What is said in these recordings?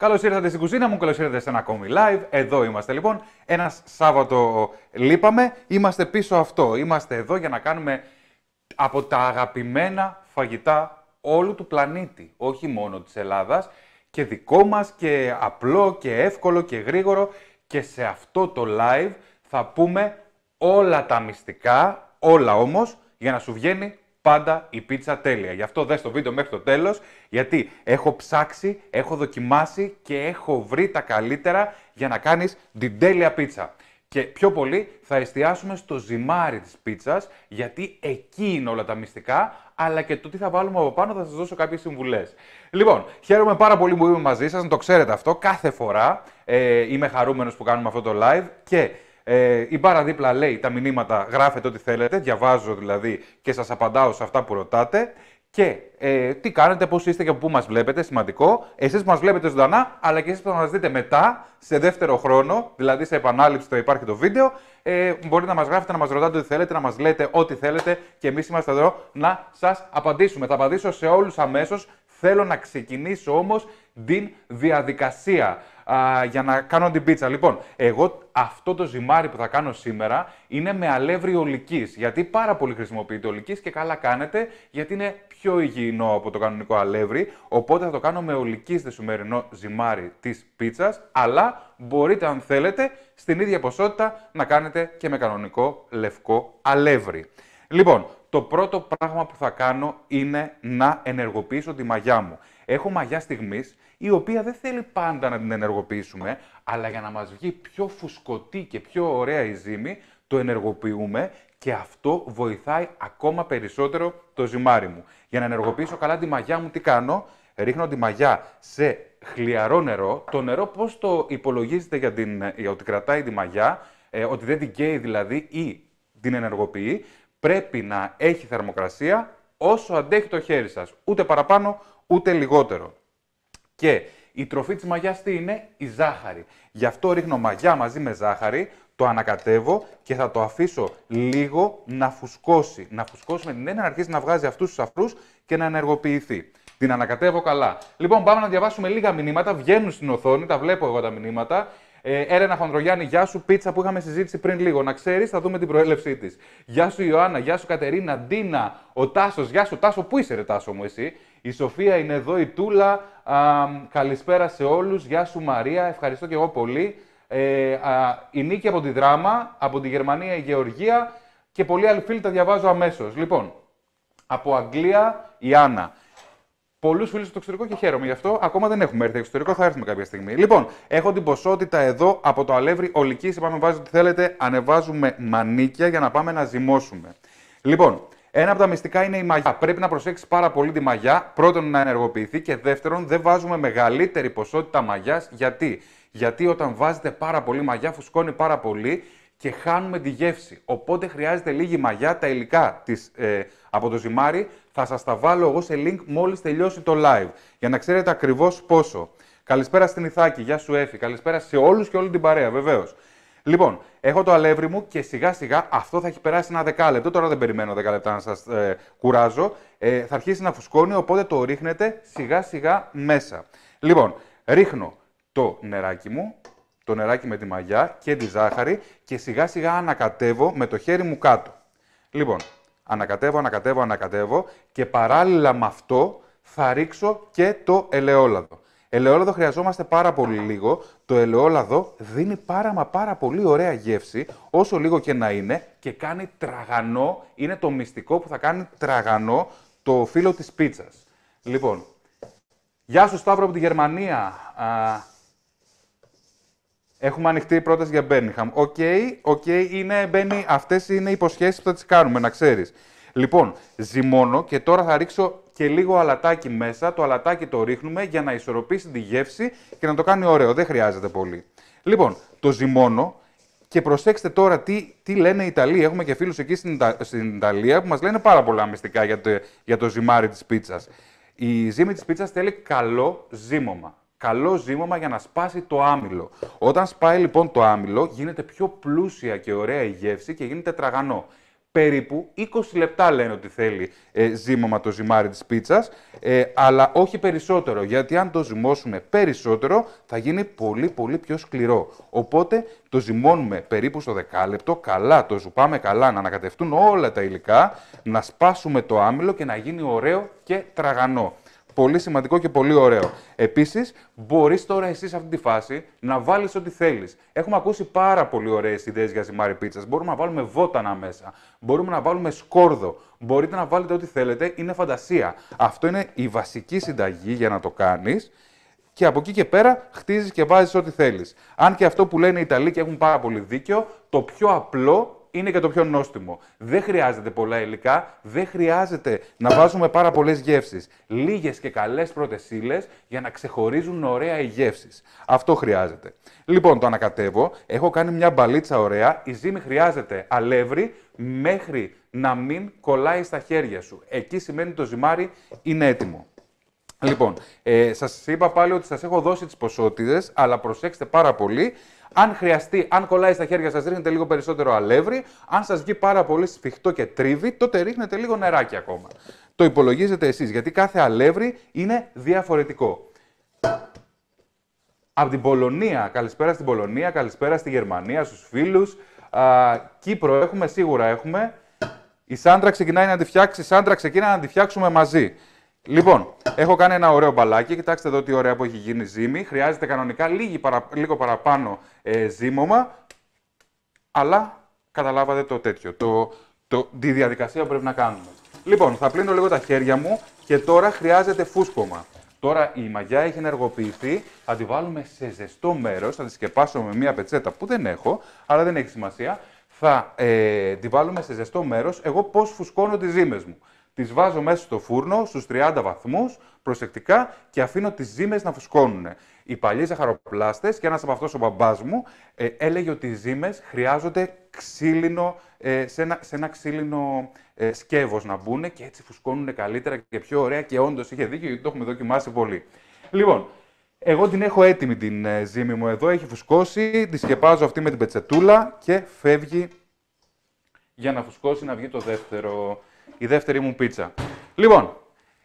Καλώς ήρθατε στην κουζίνα μου, καλώς ήρθατε σε ένα ακόμη live. Εδώ είμαστε λοιπόν. Ένα Σάββατο λείπαμε. Είμαστε πίσω αυτό. Είμαστε εδώ για να κάνουμε από τα αγαπημένα φαγητά όλου του πλανήτη. Όχι μόνο της Ελλάδας. Και δικό μας και απλό και εύκολο και γρήγορο. Και σε αυτό το live θα πούμε όλα τα μυστικά, όλα όμως, για να σου βγαίνει πάντα η πίτσα τέλεια. Γι' αυτό δες το βίντεο μέχρι το τέλος, γιατί έχω ψάξει, έχω δοκιμάσει και έχω βρει τα καλύτερα για να κάνεις την τέλεια πίτσα. Και πιο πολύ θα εστιάσουμε στο ζυμάρι της πίτσας, γιατί εκεί είναι όλα τα μυστικά, αλλά και το τι θα βάλουμε από πάνω θα σας δώσω κάποιες συμβουλές. Λοιπόν, χαίρομαι πάρα πολύ που είμαι μαζί σας, να το ξέρετε αυτό, κάθε φορά ε, είμαι χαρούμενος που κάνουμε αυτό το live και ε, η μπάρα δίπλα λέει τα μηνύματα, γράφετε ό,τι θέλετε, διαβάζω δηλαδή και σας απαντάω σε αυτά που ρωτάτε. Και ε, τι κάνετε, πώς είστε και από πού μας βλέπετε, σημαντικό. Εσείς που μας βλεπετε σημαντικο εσεις ζωντανά, αλλά και εσείς που θα μας δείτε μετά, σε δεύτερο χρόνο, δηλαδή σε επανάληψη το υπάρχει το βίντεο. Ε, μπορείτε να μας γράφετε, να μας ρωτάτε ό,τι θέλετε, να μας λέτε ό,τι θέλετε και εμείς είμαστε εδώ να σας απαντήσουμε. Θα απαντήσω σε όλους αμέσως. Θέλω να ξεκινήσω όμως την διαδικασία για να κάνω την πίτσα. Λοιπόν, εγώ αυτό το ζυμάρι που θα κάνω σήμερα είναι με αλεύρι ολικής. Γιατί πάρα πολύ χρησιμοποιείται ολικής και καλά κάνετε, γιατί είναι πιο υγιεινό από το κανονικό αλεύρι, οπότε θα το κάνω με ολική δεσουμερινό ζυμάρι της πίτσας, αλλά μπορείτε αν θέλετε στην ίδια ποσότητα να κάνετε και με κανονικό λευκό αλεύρι. Λοιπόν, το πρώτο πράγμα που θα κάνω είναι να ενεργοποιήσω τη μαγιά μου. Έχω μαγιά στιγμής, η οποία δεν θέλει πάντα να την ενεργοποιήσουμε, αλλά για να μας βγει πιο φουσκωτή και πιο ωραία η ζύμη, το ενεργοποιούμε και αυτό βοηθάει ακόμα περισσότερο το ζυμάρι μου. Για να ενεργοποιήσω καλά τη μαγιά μου, τι κάνω. Ρίχνω τη μαγιά σε χλιαρό νερό. Το νερό πώς το υπολογίζετε για, την, για ε, ότι κρατάει τη μαγιά, ε, ότι δεν την καίει δηλαδή ή την ενεργοποιεί, πρέπει να έχει θερμοκρασία όσο αντέχει το χέρι σας. Ούτε παραπάνω, ούτε λιγότερο. Και η τροφή της μαγιάς τι είναι, η ζάχαρη. Γι' αυτό ρίχνω μαγιά μαζί με ζάχαρη, το ανακατεύω και θα το αφήσω λίγο να φουσκώσει. Να φουσκώσει με την έννοια να αρχίσει να βγάζει αυτούς τους αφρούς και να ενεργοποιηθεί. Την ανακατεύω καλά. Λοιπόν, πάμε να διαβάσουμε λίγα μηνύματα. Βγαίνουν στην οθόνη, τα βλέπω εγώ τα μηνύματα. Ε, Έρενα Χοντρογιάννη, γεια σου. Πίτσα που είχαμε συζήτηση πριν λίγο. Να ξέρεις, θα δούμε την προέλευσή της. Γεια σου Ιωάννα, γεια σου Κατερίνα, Ντίνα, ο Τάσος, γεια σου Τάσο, πού είσαι, ρε Τάσο μου, εσύ. Η Σοφία είναι εδώ, η Τούλα. Α, καλησπέρα σε όλους. Γεια σου Μαρία, ευχαριστώ και εγώ πολύ. Ε, α, η νίκη από τη Δράμα, από τη Γερμανία η Γεωργία και πολλοί άλλοι φίλοι τα διαβάζω αμέσως. Λοιπόν, από Αγγλία η Άννα. Πολλούς φίλους στο εξωτερικό και χαίρομαι γι' αυτό. Ακόμα δεν έχουμε έρθει εξωτερικό, θα έρθουμε κάποια στιγμή. Λοιπόν, έχω την ποσότητα εδώ από το αλεύρι ολικής. Πάμε, βάζω ό,τι θέλετε. Ανεβάζουμε μανίκια για να πάμε να ζυμώσουμε. Λοιπόν, ένα από τα μυστικά είναι η μαγιά. Πρέπει να προσέξεις πάρα πολύ τη μαγιά. Πρώτον, να ενεργοποιηθεί και δεύτερον, δεν βάζουμε μεγαλύτερη ποσότητα μαγιάς γιατί γιατί όταν βάζετε πάρα πολύ μαγιά, φουσκώνει πάρα πολύ και χάνουμε τη γεύση. Οπότε χρειάζεται λίγη μαγιά. Τα υλικά της, ε, από το ζυμάρι θα σας τα βάλω εγώ σε link μόλις τελειώσει το live. Για να ξέρετε ακριβώς πόσο. Καλησπέρα στην Ιθάκη, γεια σου Έφη. Καλησπέρα σε όλους και όλη την παρέα, βεβαίως. Λοιπόν, έχω το αλεύρι μου και σιγά σιγά αυτό θα έχει περάσει ένα δεκάλεπτο. Τώρα δεν περιμένω δεκάλεπτα να σας ε, κουράζω. Ε, θα αρχίσει να φουσκώνει, οπότε το ρίχνετε σιγά σιγά μέσα. Λοιπόν, ρίχνω το νεράκι μου, το νεράκι με τη μαγιά και τη ζάχαρη και σιγά σιγά ανακατεύω με το χέρι μου κάτω. Λοιπόν, ανακατεύω, ανακατεύω, ανακατεύω και παράλληλα με αυτό θα ρίξω και το ελαιόλαδο. Ελαιόλαδο χρειαζόμαστε πάρα πολύ λίγο. Το ελαιόλαδο δίνει πάρα μα πάρα πολύ ωραία γεύση, όσο λίγο και να είναι, και κάνει τραγανό, είναι το μυστικό που θα κάνει τραγανό το φύλλο της πίτσας. Λοιπόν, γεια σου Σταύρο από τη Γερμανία. Έχουμε ανοιχτή πρόταση για Μπέρνιχαμ. Οκ, οκ, okay, είναι, μπαίνει, αυτές είναι οι υποσχέσεις που θα τις κάνουμε, να ξέρεις. Λοιπόν, ζυμώνω και τώρα θα ρίξω και λίγο αλατάκι μέσα. Το αλατάκι το ρίχνουμε για να ισορροπήσει τη γεύση και να το κάνει ωραίο. Δεν χρειάζεται πολύ. Λοιπόν, το ζυμώνω και προσέξτε τώρα τι, τι λένε οι Ιταλοί. Έχουμε και φίλους εκεί στην, στην Ιταλία που μας λένε πάρα πολλά μυστικά για το, για το ζυμάρι της πίτσας. Η ζύμη της πίτσας θέλει καλό ζύμωμα καλό ζύμωμα για να σπάσει το άμυλο. Όταν σπάει λοιπόν το άμυλο, γίνεται πιο πλούσια και ωραία η γεύση και γίνεται τραγανό. Περίπου 20 λεπτά λένε ότι θέλει ε, ζύμωμα το ζυμάρι της πίτσας, ε, αλλά όχι περισσότερο, γιατί αν το ζυμώσουμε περισσότερο θα γίνει πολύ πολύ πιο σκληρό. Οπότε το ζυμώνουμε περίπου στο δεκάλεπτο, καλά, το ζουπάμε καλά, να ανακατευτούν όλα τα υλικά, να σπάσουμε το άμυλο και να γίνει ωραίο και τραγανό. Πολύ σημαντικό και πολύ ωραίο. Επίσης, μπορείς τώρα εσύ σε αυτή τη φάση να βάλεις ό,τι θέλεις. Έχουμε ακούσει πάρα πολύ ωραίες ιδέες για ζυμάρι πίτσας. Μπορούμε να βάλουμε βότανα μέσα. Μπορούμε να βάλουμε σκόρδο. Μπορείτε να βάλετε ό,τι θέλετε. Είναι φαντασία. Αυτό είναι η βασική συνταγή για να το κάνεις. Και από εκεί και πέρα χτίζεις και βάζεις ό,τι θέλεις. Αν και αυτό που λένε οι Ιταλοί και έχουν πάρα πολύ δίκιο, το πιο απλό είναι και το πιο νόστιμο. Δεν χρειάζεται πολλά υλικά, δεν χρειάζεται να βάζουμε πάρα πολλές γεύσεις. Λίγες και καλές πρώτες ύλες για να ξεχωρίζουν ωραία οι γεύσεις. Αυτό χρειάζεται. Λοιπόν, το ανακατεύω. Έχω κάνει μια μπαλίτσα ωραία. Η ζύμη χρειάζεται αλεύρι μέχρι να μην κολλάει στα χέρια σου. Εκεί σημαίνει το ζυμάρι είναι έτοιμο. Λοιπόν, ε, σας είπα πάλι ότι σας έχω δώσει τις ποσότητες, αλλά προσέξτε πάρα πολύ, αν χρειαστεί, αν κολλάει στα χέρια σας, ρίχνετε λίγο περισσότερο αλεύρι. Αν σας βγει πάρα πολύ σφιχτό και τρίβει, τότε ρίχνετε λίγο νεράκι ακόμα. Το υπολογίζετε εσείς, γιατί κάθε αλεύρι είναι διαφορετικό. Από την Πολωνία, καλησπέρα στην Πολωνία, καλησπέρα στη Γερμανία, στους φίλους. Κύπρο έχουμε, σίγουρα έχουμε. Η Σάντρα ξεκινάει να τη φτιάξει, Σάντρα ξεκινάει να τη φτιάξουμε μαζί. Λοιπόν, έχω κάνει ένα ωραίο μπαλάκι. Κοιτάξτε εδώ τι ωραία που έχει γίνει ζύμη. Χρειάζεται κανονικά παρα, λίγο παραπάνω ε, ζύμωμα. Αλλά καταλάβατε το τέτοιο, το, το, τη διαδικασία που πρέπει να κάνουμε. Λοιπόν, θα πλύνω λίγο τα χέρια μου και τώρα χρειάζεται φούσκωμα. Τώρα η μαγιά έχει ενεργοποιηθεί, θα τη βάλουμε σε ζεστό μέρος, θα τη σκεπάσω με μια πετσέτα που δεν έχω, αλλά δεν έχει σημασία. Θα ε, τη βάλουμε σε ζεστό μέρος, εγώ πώς φουσκώνω τις ζύμες μου τις βάζω μέσα στο φούρνο στους 30 βαθμούς προσεκτικά και αφήνω τις ζύμες να φουσκώνουν. Οι παλιοί ζαχαροπλάστες και ένας από αυτούς ο μπαμπάς μου ε, έλεγε ότι οι ζύμες χρειάζονται ξύλινο, ε, σε, ένα, σε ένα ξύλινο ε, σκεύος να μπουν και έτσι φουσκώνουν καλύτερα και πιο ωραία. Και όντως είχε δίκιο γιατί το έχουμε δοκιμάσει πολύ. Λοιπόν, εγώ την έχω έτοιμη την ε, ζύμη μου εδώ, έχει φουσκώσει, τη σκεπάζω αυτή με την πετσετούλα και φεύγει για να φουσκώσει να βγει το δεύτερο η δεύτερη μου πίτσα. Λοιπόν,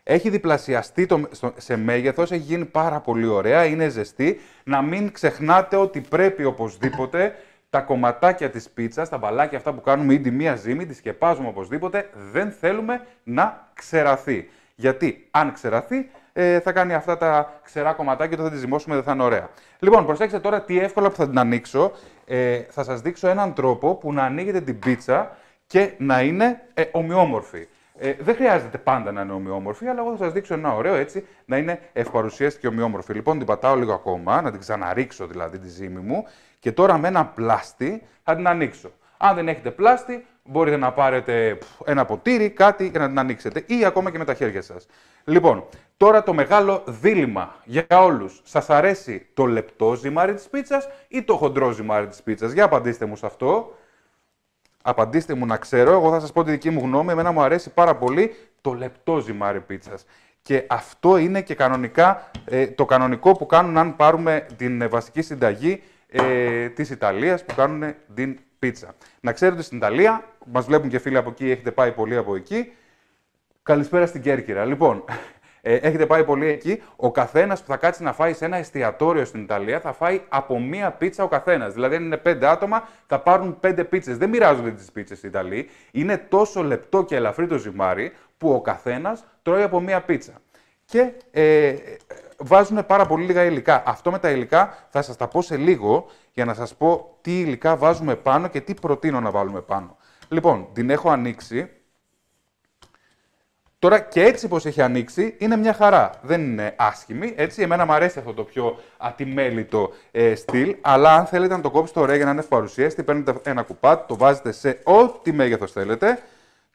έχει διπλασιαστεί το, σε μέγεθος, έχει γίνει πάρα πολύ ωραία, είναι ζεστή. Να μην ξεχνάτε ότι πρέπει οπωσδήποτε τα κομματάκια της πίτσας, τα μπαλάκια αυτά που κάνουμε, ήδη μία ζύμη, τη σκεπάζουμε οπωσδήποτε, δεν θέλουμε να ξεραθεί. Γιατί αν ξεραθεί, ε, θα κάνει αυτά τα ξερά κομματάκια, όταν θα τη ζυμώσουμε δεν θα είναι ωραία. Λοιπόν, προσέξτε τώρα τι εύκολα που θα την ανοίξω. Ε, θα σας δείξω έναν τρόπο που να ανοίγετε την πίτσα και να είναι ε, ομοιόμορφη. Ε, δεν χρειάζεται πάντα να είναι ομοιόμορφη, αλλά εγώ θα σας δείξω ένα ωραίο έτσι να είναι ευπαρουσίαστη και ομοιόμορφη. Λοιπόν, την πατάω λίγο ακόμα, να την ξαναρίξω δηλαδή τη ζύμη μου και τώρα με ένα πλάστη θα την ανοίξω. Αν δεν έχετε πλάστη, μπορείτε να πάρετε ένα ποτήρι, κάτι και να την ανοίξετε ή ακόμα και με τα χέρια σας. Λοιπόν, τώρα το μεγάλο δίλημα για όλους. Σας αρέσει το λεπτό ζυμάρι της πίτσας ή το χοντρό ζυμάρι της πίτσας. Για απαντήστε μου σε αυτό. Απαντήστε μου να ξέρω. Εγώ θα σας πω τη δική μου γνώμη. Εμένα μου αρέσει πάρα πολύ το λεπτό ζυμάρι πίτσας. Και αυτό είναι και κανονικά ε, το κανονικό που κάνουν αν πάρουμε την ε, βασική συνταγή ε, της Ιταλίας που κάνουν ε, την πίτσα. Να ξέρετε στην Ιταλία, μας βλέπουν και φίλοι από εκεί, έχετε πάει πολύ από εκεί. Καλησπέρα στην Κέρκυρα. Λοιπόν, ε, έχετε πάει πολύ εκεί. Ο καθένας που θα κάτσει να φάει σε ένα εστιατόριο στην Ιταλία θα φάει από μία πίτσα ο καθένας. Δηλαδή, αν είναι πέντε άτομα, θα πάρουν πέντε πίτσες. Δεν μοιράζονται τις πίτσες οι Ιταλοί. Είναι τόσο λεπτό και ελαφρύ το ζυμάρι που ο καθένας τρώει από μία πίτσα. Και ε, βάζουν πάρα πολύ λίγα υλικά. Αυτό με τα υλικά θα σας τα πω σε λίγο για να σας πω τι υλικά βάζουμε πάνω και τι προτείνω να βάλουμε πάνω. Λοιπόν, την έχω ανοίξει Τώρα και έτσι πως έχει ανοίξει είναι μια χαρά. Δεν είναι άσχημη, έτσι. Εμένα μου αρέσει αυτό το πιο ατιμέλητο ε, στυλ, αλλά αν θέλετε να το κόψετε ωραία για να είναι παρουσίαστη, παίρνετε ένα κουπάτ, το βάζετε σε ό,τι μέγεθος θέλετε,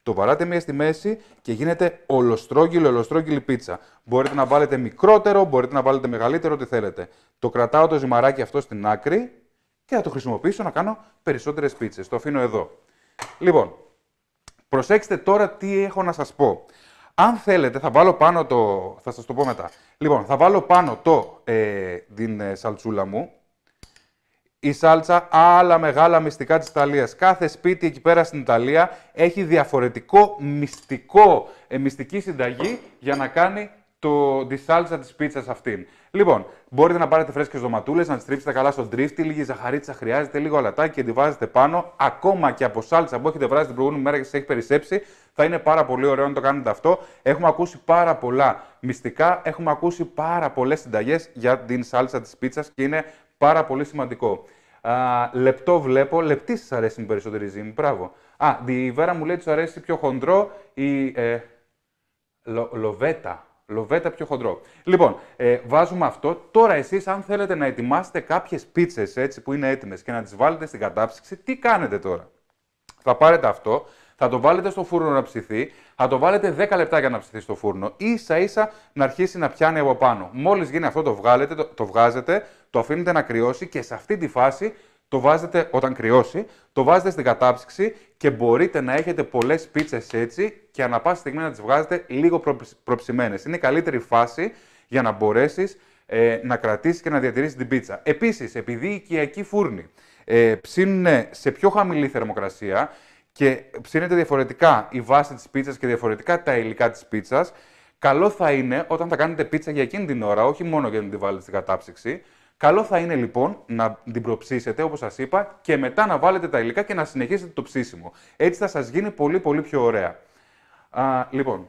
το βαράτε μία στη μέση και γίνεται ολοστρόγγυλο, ολοστρόγγυλη πίτσα. Μπορείτε να βάλετε μικρότερο, μπορείτε να βάλετε μεγαλύτερο, ό,τι θέλετε. Το κρατάω το ζυμαράκι αυτό στην άκρη και θα το χρησιμοποιήσω να κάνω περισσότερες πίτσες. Το αφήνω εδώ. Λοιπόν, προσέξτε τώρα τι έχω να σας πω. Αν θέλετε, θα βάλω πάνω το. Θα σας το πω μετά. Λοιπόν, θα βάλω πάνω το, ε, την ε, σαλτσούλα μου. Η σάλτσα, άλλα μεγάλα μυστικά της Ιταλίας. Κάθε σπίτι εκεί πέρα στην Ιταλία έχει διαφορετικό μυστικό, ε, μυστική συνταγή για να κάνει το, τη σάλτσα της πίτσας αυτήν. Λοιπόν, μπορείτε να πάρετε φρέσκες δωματούλες, να τις τρίψετε καλά στον τρίφτη, λίγη ζαχαρίτσα χρειάζεται, λίγο αλατάκι και τη βάζετε πάνω. Ακόμα και από σάλτσα που έχετε βράσει την προηγούμενη μέρα και σας έχει περισσέψει, θα είναι πάρα πολύ ωραίο να το κάνετε αυτό. Έχουμε ακούσει πάρα πολλά μυστικά, έχουμε ακούσει πάρα πολλές συνταγές για την σάλτσα της πίτσας και είναι πάρα πολύ σημαντικό. Α, λεπτό βλέπω, λεπτή σας αρέσει με περισσότερη ζύμη. Μπράβο. Α, η Βέρα μου λέει ότι σου αρέσει πιο χοντρό η. Ε, λοβέτα. Λοβέτα πιο χοντρό. Λοιπόν, ε, βάζουμε αυτό. Τώρα εσείς αν θέλετε να ετοιμάσετε κάποιες πίτσες έτσι που είναι έτοιμες και να τις βάλετε στην κατάψυξη, τι κάνετε τώρα. Θα πάρετε αυτό, θα το βάλετε στο φούρνο να ψηθεί, θα το βάλετε 10 λεπτά για να ψηθεί στο φούρνο. σα ίσα να αρχίσει να πιάνει από πάνω. Μόλις γίνει αυτό, το, βγάλετε, το, το βγάζετε, το αφήνετε να κρυώσει και σε αυτή τη φάση το βάζετε όταν κρυώσει, το βάζετε στην κατάψυξη και μπορείτε να έχετε πολλές πίτσες έτσι και ανα πάση στιγμή να τις βγάζετε λίγο προψημένες. Είναι η καλύτερη φάση για να μπορέσεις ε, να κρατήσεις και να διατηρήσεις την πίτσα. Επίσης, επειδή οι οικιακοί φούρνοι ε, ψήνουν σε πιο χαμηλή θερμοκρασία και ψήνεται διαφορετικά η βάση της πίτσας και διαφορετικά τα υλικά της πίτσας, καλό θα είναι όταν θα κάνετε πίτσα για εκείνη την ώρα, όχι μόνο για να τη βάλετε στην κατάψυξη, Καλό θα είναι λοιπόν να την προψήσετε, όπως σας είπα, και μετά να βάλετε τα υλικά και να συνεχίσετε το ψήσιμο. Έτσι θα σας γίνει πολύ πολύ πιο ωραία. Α, λοιπόν,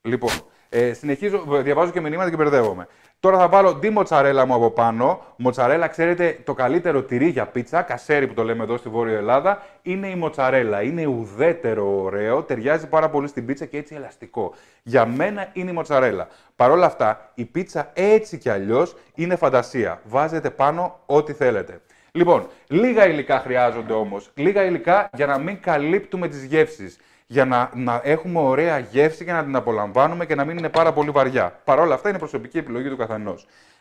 λοιπόν ε, συνεχίζω, διαβάζω και μηνύματα και μπερδεύομαι. Τώρα θα βάλω τη μοτσαρέλα μου από πάνω. Μοτσαρέλα, ξέρετε, το καλύτερο τυρί για πίτσα, κασέρι που το λέμε εδώ στη Βόρεια Ελλάδα, είναι η μοτσαρέλα. Είναι ουδέτερο ωραίο, ταιριάζει πάρα πολύ στην πίτσα και έτσι ελαστικό. Για μένα είναι η μοτσαρέλα. Παρ' όλα αυτά, η πίτσα έτσι κι αλλιώς είναι φαντασία. Βάζετε πάνω ό,τι θέλετε. Λοιπόν, λίγα υλικά χρειάζονται όμως. Λίγα υλικά για να μην καλύπτουμε τις γεύσεις για να, να έχουμε ωραία γεύση και να την απολαμβάνουμε και να μην είναι πάρα πολύ βαριά. Παρ' όλα αυτά είναι προσωπική επιλογή του καθενός.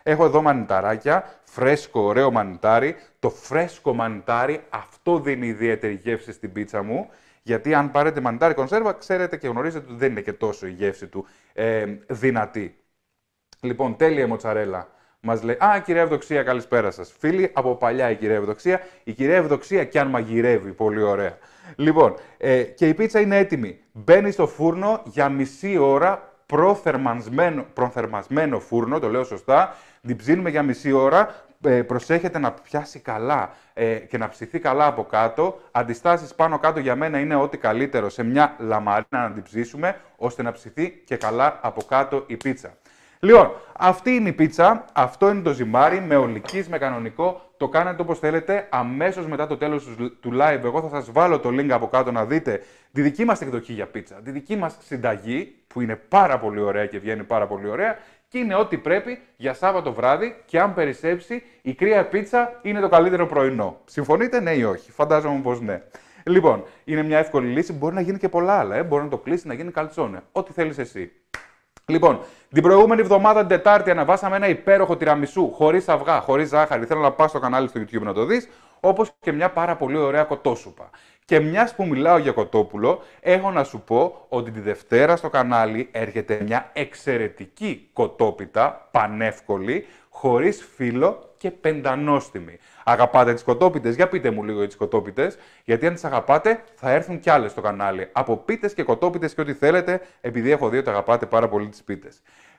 Έχω εδώ μανιταράκια, φρέσκο, ωραίο μανιτάρι. Το φρέσκο μανιτάρι, αυτό δίνει ιδιαίτερη γεύση στην πίτσα μου. Γιατί αν πάρετε μανιτάρι κονσέρβα, ξέρετε και γνωρίζετε ότι δεν είναι και τόσο η γεύση του ε, δυνατή. Λοιπόν, τέλεια μοτσαρέλα. Μας λέει, Α, κυρία Ευδοξία, καλησπέρα σας. Φίλοι, από παλιά η κυρία Ευδοξία. Η κυρία Ευδοξία και αν μαγειρεύει, πολύ ωραία. Λοιπόν, ε, και η πίτσα είναι έτοιμη. Μπαίνει στο φούρνο για μισή ώρα προθερμασμένο, προθερμασμένο φούρνο, το λέω σωστά. Την για μισή ώρα. Ε, προσέχετε να πιάσει καλά ε, και να ψηθεί καλά από κάτω. Αντιστάσεις πάνω κάτω για μένα είναι ό,τι καλύτερο σε μια λαμαρίνα να την ψήσουμε, ώστε να ψηθεί και καλά από κάτω η πίτσα. Λοιπόν, αυτή είναι η πίτσα, αυτό είναι το ζυμάρι, με ολική, με κανονικό. Το κάνετε όπως θέλετε. Αμέσως μετά το τέλος τους live, εγώ θα σας βάλω το link από κάτω να δείτε τη δική μας εκδοχή για πίτσα. Τη δική μας συνταγή, που είναι πάρα πολύ ωραία και βγαίνει πάρα πολύ ωραία. Και είναι ό,τι πρέπει για Σάββατο βράδυ. Και αν περισσέψει, η κρύα πίτσα είναι το καλύτερο πρωινό. Συμφωνείτε, ναι ή όχι. Φαντάζομαι πως ναι. Λοιπόν, είναι μια εύκολη λύση. Μπορεί να γίνει και πολλά άλλα. Ε. Μπορεί να το κλείσει, να γίνει καλτσόνε. Ό,τι θέλεις εσύ. Λοιπόν, την προηγούμενη εβδομάδα, την Τετάρτη, αναβάσαμε ένα υπέροχο τυραμισού χωρίς αυγά, χωρίς ζάχαρη. Θέλω να πα στο κανάλι στο YouTube να το δεις. Όπως και μια πάρα πολύ ωραία κοτόσουπα. Και μιας που μιλάω για κοτόπουλο, έχω να σου πω ότι τη Δευτέρα στο κανάλι έρχεται μια εξαιρετική κοτόπιτα, πανεύκολη, χωρίς φύλλο και πεντανόστιμη. Αγαπάτε τις κοτόπιτες, για πείτε μου λίγο για τις κοτόπιτες, γιατί αν τις αγαπάτε θα έρθουν κι άλλες στο κανάλι. Από πίτες και κοτόπιτες και ό,τι θέλετε, επειδή έχω δει ότι αγαπάτε πάρα πολύ τις πίτες.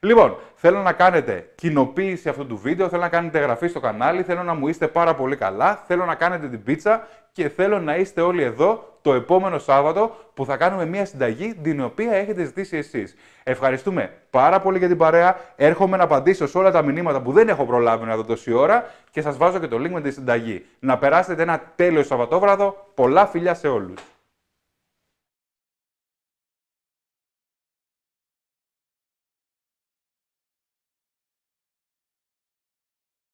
Λοιπόν, θέλω να κάνετε κοινοποίηση αυτού του βίντεο, θέλω να κάνετε εγγραφή στο κανάλι, θέλω να μου είστε πάρα πολύ καλά, θέλω να κάνετε την πίτσα και θέλω να είστε όλοι εδώ το επόμενο Σάββατο που θα κάνουμε μια συνταγή την οποία έχετε ζητήσει εσείς. Ευχαριστούμε πάρα πολύ για την παρέα. Έρχομαι να απαντήσω σε όλα τα μηνύματα που δεν έχω προλάβει να δω τόση ώρα και σας βάζω και το link με τη συνταγή. Να περάσετε ένα τέλειο Σαββατόβραδο. Πολλά φιλιά σε όλους.